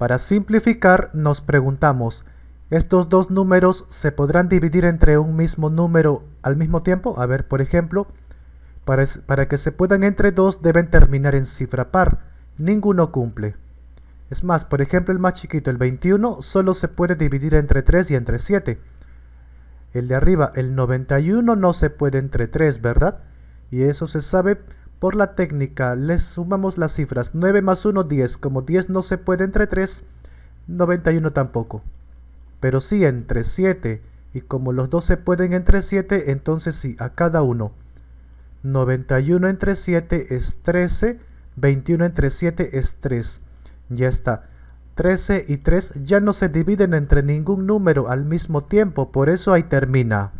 Para simplificar, nos preguntamos, ¿estos dos números se podrán dividir entre un mismo número al mismo tiempo? A ver, por ejemplo, para, que se puedan entre dos deben terminar en cifra par. Ninguno cumple. Es más, por ejemplo, el más chiquito, el 21, solo se puede dividir entre 3 y entre 7. El de arriba, el 91, no se puede entre 3, ¿verdad? Y eso se sabe por la técnica les sumamos las cifras 9 más 1, 10. Como 10 no se puede entre 3, 91 tampoco. Pero sí entre 7 y como los dos se pueden entre 7, entonces sí, a cada uno. 91 entre 7 es 13, 21 entre 7 es 3. Ya está. 13 y 3 ya no se dividen entre ningún número al mismo tiempo, por eso ahí termina.